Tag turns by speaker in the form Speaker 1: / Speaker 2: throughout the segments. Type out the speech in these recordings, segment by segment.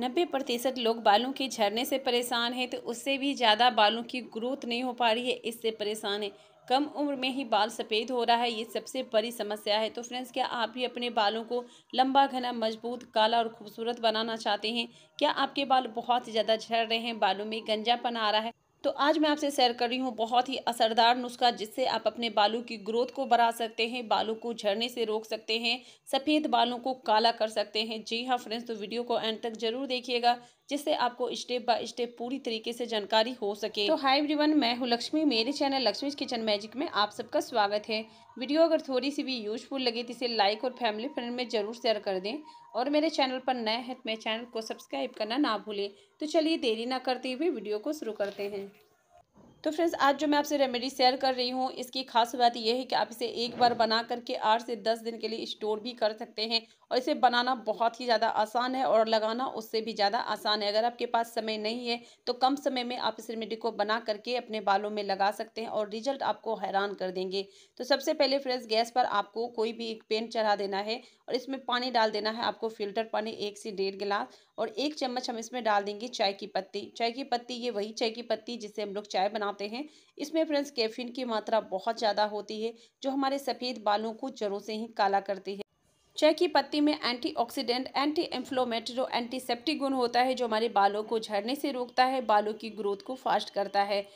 Speaker 1: नब्बे प्रतिशत लोग बालों के झड़ने से परेशान हैं तो उससे भी ज़्यादा बालों की ग्रोथ नहीं हो पा रही है इससे परेशान है कम उम्र में ही बाल सफ़ेद हो रहा है ये सबसे बड़ी समस्या है तो फ्रेंड्स क्या आप भी अपने बालों को लंबा घना मजबूत काला और खूबसूरत बनाना चाहते हैं क्या आपके बाल बहुत ज़्यादा झड़ रहे हैं बालों में गंजापन आ रहा है तो आज मैं आपसे शेयर कर रही हूँ बहुत ही असरदार नुस्खा जिससे आप अपने बालों की ग्रोथ को बढ़ा सकते हैं बालों को झड़ने से रोक सकते हैं सफ़ेद बालों को काला कर सकते हैं जी हाँ फ्रेंड्स तो वीडियो को एंड तक ज़रूर देखिएगा जिससे आपको स्टेप बाय स्टेप पूरी तरीके से जानकारी हो सके तो हाई एवरीवन मैं हूँ लक्ष्मी मेरे चैनल लक्ष्मी किचन मैजिक में आप सबका स्वागत है वीडियो अगर थोड़ी सी भी यूजफुल लगे तो इसे लाइक और फैमिली फ्रेंड में ज़रूर शेयर कर दें और मेरे चैनल पर नए हैं तो मेरे चैनल को सब्सक्राइब करना ना भूलें तो चलिए देरी ना करते हुए वीडियो को शुरू करते हैं तो फ्रेंड्स आज जो मैं आपसे रेमेडी शेयर कर रही हूँ इसकी खास बात यह है कि आप इसे एक बार बना करके आठ से दस दिन के लिए स्टोर भी कर सकते हैं और इसे बनाना बहुत ही ज़्यादा आसान है और लगाना उससे भी ज़्यादा आसान है अगर आपके पास समय नहीं है तो कम समय में आप इस रेमेडी को बना करके अपने बालों में लगा सकते हैं और रिजल्ट आपको हैरान कर देंगे तो सबसे पहले फ्रेंड्स गैस पर आपको कोई भी एक पेन चढ़ा देना है और इसमें पानी डाल देना है आपको फिल्टर पानी एक से डेढ़ गिलास और एक चम्मच हम इसमें डाल देंगे चाय की पत्ती चाय की पत्ती ये वही चाय की पत्ती जिससे हम लोग चाय बना होते हैं इसमें फ्रेंड्स कैफीन की मात्रा बहुत ज़्यादा होती है जो हमारे सफ़ेद बालों को जड़ों से ही काला करती है चाय की पत्ती में एंटीऑक्सीडेंट एंटी इन्फ्लोमेटरी एंटीसेप्टिक गुण होता है जो हमारे बालों को झड़ने से रोकता है बालों की ग्रोथ को फास्ट करता है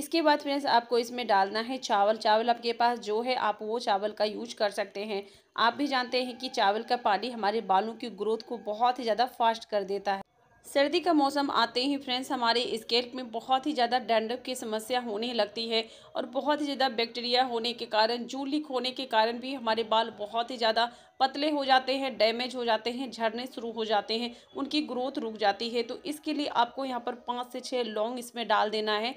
Speaker 1: इसके बाद फ्रेंड्स आपको इसमें डालना है चावल चावल आपके पास जो है आप वो चावल का यूज कर सकते हैं आप भी जानते हैं कि चावल का पानी हमारे बालों की ग्रोथ को बहुत ही ज़्यादा फास्ट कर देता है सर्दी का मौसम आते ही फ्रेंड्स हमारे स्केल्प में बहुत ही ज़्यादा डेंडप की समस्या होने लगती है और बहुत ही ज़्यादा बैक्टीरिया होने के कारण जू लीक होने के कारण भी हमारे बाल बहुत ही ज़्यादा पतले हो जाते हैं डैमेज हो जाते हैं झड़ने शुरू हो जाते हैं उनकी ग्रोथ रुक जाती है तो इसके लिए आपको यहाँ पर पाँच से छः लौंग इसमें डाल देना है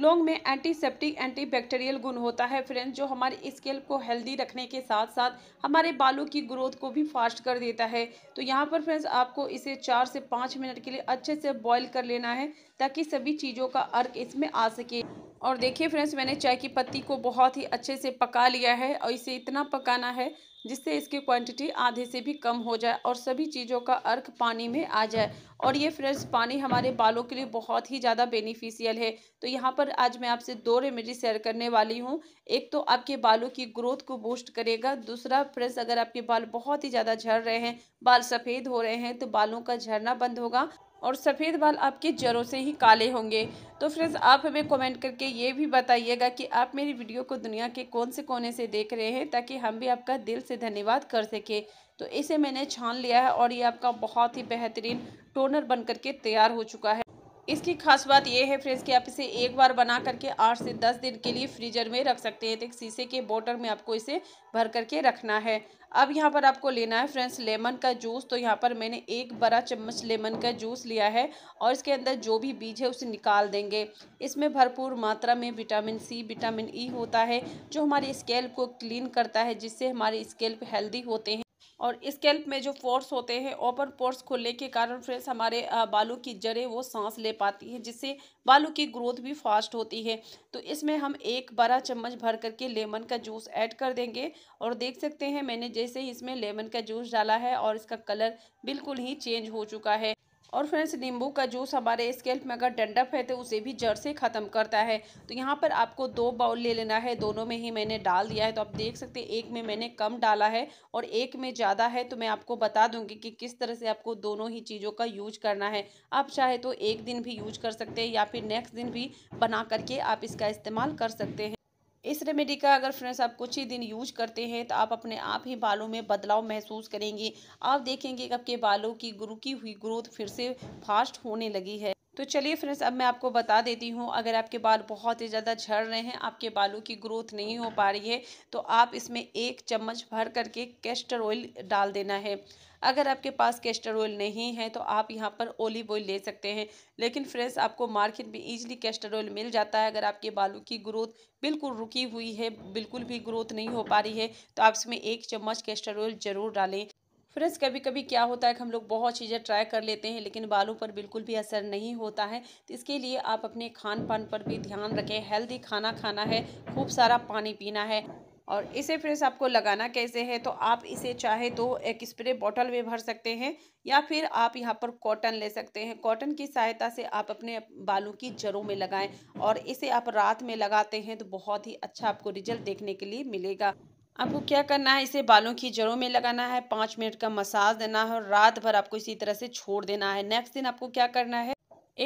Speaker 1: लौंग में एंटीसेप्टिक एंटीबैक्टीरियल गुण होता है फ्रेंड्स जो हमारे स्केल को हेल्दी रखने के साथ साथ हमारे बालों की ग्रोथ को भी फास्ट कर देता है तो यहाँ पर फ्रेंड्स आपको इसे चार से पाँच मिनट के लिए अच्छे से बॉयल कर लेना है ताकि सभी चीज़ों का अर्क इसमें आ सके और देखिए फ्रेंड्स मैंने चाय की पत्ती को बहुत ही अच्छे से पका लिया है और इसे इतना पकाना है जिससे इसकी क्वांटिटी आधे से भी कम हो जाए और सभी चीज़ों का अर्क पानी में आ जाए और ये फ्रेंड्स पानी हमारे बालों के लिए बहुत ही ज़्यादा बेनिफिशियल है तो यहाँ पर आज मैं आपसे दो रेमेडी शेयर करने वाली हूँ एक तो आपके बालों की ग्रोथ को बूस्ट करेगा दूसरा फ्रेंड्स अगर आपके बाल बहुत ही ज़्यादा झड़ रहे हैं बाल सफ़ेद हो रहे हैं तो बालों का झड़ना बंद होगा और सफ़ेद बाल आपके जड़ों से ही काले होंगे तो फ्रेंड्स आप हमें कमेंट करके ये भी बताइएगा कि आप मेरी वीडियो को दुनिया के कौन से कोने से देख रहे हैं ताकि हम भी आपका दिल से धन्यवाद कर सकें तो इसे मैंने छान लिया है और ये आपका बहुत ही बेहतरीन टोनर बन करके तैयार हो चुका है इसकी खास बात यह है फ्रेंड्स कि आप इसे एक बार बना करके आठ से दस दिन के लिए फ्रीजर में रख सकते हैं तो शीशे के बोटल में आपको इसे भर करके रखना है अब यहाँ पर आपको लेना है फ्रेंड्स लेमन का जूस तो यहाँ पर मैंने एक बड़ा चम्मच लेमन का जूस लिया है और इसके अंदर जो भी बीज है उसे निकाल देंगे इसमें भरपूर मात्रा में विटामिन सी विटामिन ई होता है जो हमारे स्केल्प को क्लीन करता है जिससे हमारे स्केल्प हेल्दी होते हैं और स्केल्प में जो पोर्स होते हैं ओपन पोर्स खुलने के कारण फ्रेंड्स हमारे बालों की जड़ें वो सांस ले पाती हैं जिससे बालों की ग्रोथ भी फास्ट होती है तो इसमें हम एक बड़ा चम्मच भर करके लेमन का जूस ऐड कर देंगे और देख सकते हैं मैंने जैसे ही इसमें लेमन का जूस डाला है और इसका कलर बिल्कुल ही चेंज हो चुका है और फ्रेंड्स नींबू का जूस हमारे स्केल्प में अगर डंडप है तो उसे भी जड़ से ख़त्म करता है तो यहाँ पर आपको दो बाउल ले लेना है दोनों में ही मैंने डाल दिया है तो आप देख सकते हैं एक में मैंने कम डाला है और एक में ज़्यादा है तो मैं आपको बता दूंगी कि किस तरह से आपको दोनों ही चीज़ों का यूज करना है आप चाहे तो एक दिन भी यूज कर सकते हैं या फिर नेक्स्ट दिन भी बना करके आप इसका इस्तेमाल कर सकते हैं इस रेमेडी का अगर फ्रेंड्स आप कुछ ही दिन यूज करते हैं तो आप अपने आप ही बालों में बदलाव महसूस करेंगे आप देखेंगे कि आपके बालों की गुरु की हुई ग्रोथ फिर से फास्ट होने लगी है तो चलिए फ्रेंड्स अब मैं आपको बता देती हूँ अगर आपके बाल बहुत ही ज़्यादा झड़ रहे हैं आपके बालों की ग्रोथ नहीं हो पा रही है तो आप इसमें एक चम्मच भर करके कैस्टर ऑयल डाल देना है अगर आपके पास कैस्टर ऑयल नहीं है तो आप यहाँ पर ओलिव ऑयल ले सकते हैं लेकिन फ्रेंड्स आपको मार्केट में ईजिली कैस्टर ऑयल मिल जाता है अगर आपके बालों की ग्रोथ बिल्कुल रुकी हुई है बिल्कुल भी ग्रोथ नहीं हो पा रही है तो आप इसमें एक चम्मच कैस्टर ऑयल ज़रूर डालें फ्रेंड्स कभी कभी क्या होता है कि हम लोग बहुत चीज़ें ट्राई कर लेते हैं लेकिन बालों पर बिल्कुल भी असर नहीं होता है तो इसके लिए आप अपने खान पान पर भी ध्यान रखें हेल्दी खाना खाना है खूब सारा पानी पीना है और इसे फ्रेंड्स आपको लगाना कैसे है तो आप इसे चाहे तो एक स्प्रे बॉटल में भर सकते हैं या फिर आप यहाँ पर कॉटन ले सकते हैं कॉटन की सहायता से आप अपने बालों की जड़ों में लगाएं और इसे आप रात में लगाते हैं तो बहुत ही अच्छा आपको रिजल्ट देखने के लिए मिलेगा आपको क्या करना है इसे बालों की जड़ों में लगाना है पाँच मिनट का मसाज देना है और रात भर आपको इसी तरह से छोड़ देना है नेक्स्ट दिन आपको क्या करना है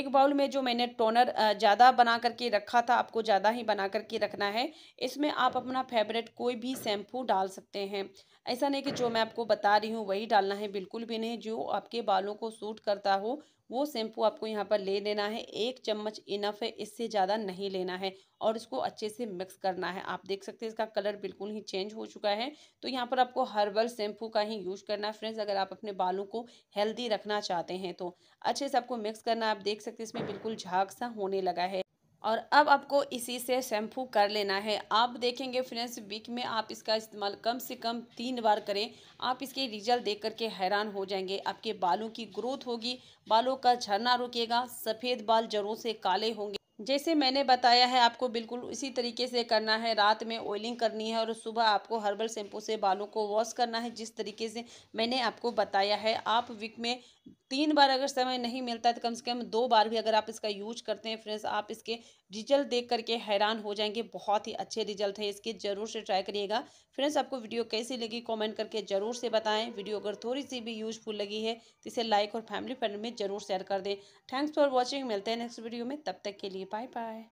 Speaker 1: एक बाउल में जो मैंने टोनर ज़्यादा बना करके रखा था आपको ज़्यादा ही बना करके रखना है इसमें आप अपना फेवरेट कोई भी शैम्पू डाल सकते हैं ऐसा नहीं कि जो मैं आपको बता रही हूँ वही डालना है बिल्कुल भी नहीं जो आपके बालों को सूट करता हो वो शैम्पू आपको यहाँ पर ले लेना है एक चम्मच इनफ है इससे ज़्यादा नहीं लेना है और इसको अच्छे से मिक्स करना है आप देख सकते हैं इसका कलर बिल्कुल ही चेंज हो चुका है तो यहाँ पर आपको हर्बल शैम्पू का ही यूज़ करना है फ्रेंड्स अगर आप अपने बालों को हेल्दी रखना चाहते हैं तो अच्छे से आपको मिक्स करना आप देख सकते हैं इसमें बिल्कुल झाग सा होने लगा है और अब आपको इसी से शैम्पू कर लेना है आप देखेंगे फ्रेंड्स वीक में आप इसका इस्तेमाल कम से कम तीन बार करें आप इसके रिजल्ट देख करके हैरान हो जाएंगे आपके बालों की ग्रोथ होगी बालों का झरना रुकेगा सफ़ेद बाल जड़ों से काले होंगे जैसे मैंने बताया है आपको बिल्कुल इसी तरीके से करना है रात में ऑयलिंग करनी है और सुबह आपको हर्बल शैम्पू से बालों को वॉश करना है जिस तरीके से मैंने आपको बताया है आप वीक में तीन बार अगर समय नहीं मिलता है तो कम से कम दो बार भी अगर आप इसका यूज करते हैं फ्रेंड्स आप इसके रिजल्ट देख करके हैरान हो जाएंगे बहुत ही अच्छे रिजल्ट है इसके ज़रूर से ट्राई करिएगा फ्रेंड्स आपको वीडियो कैसी लगी कमेंट करके ज़रूर से बताएं वीडियो अगर थोड़ी सी भी यूजफुल लगी है तो इसे लाइक और फैमिली फ्रेंड में ज़रूर शेयर कर दें थैंक्स फॉर वॉचिंग मिलते हैं नेक्स्ट वीडियो में तब तक के लिए बाय बाय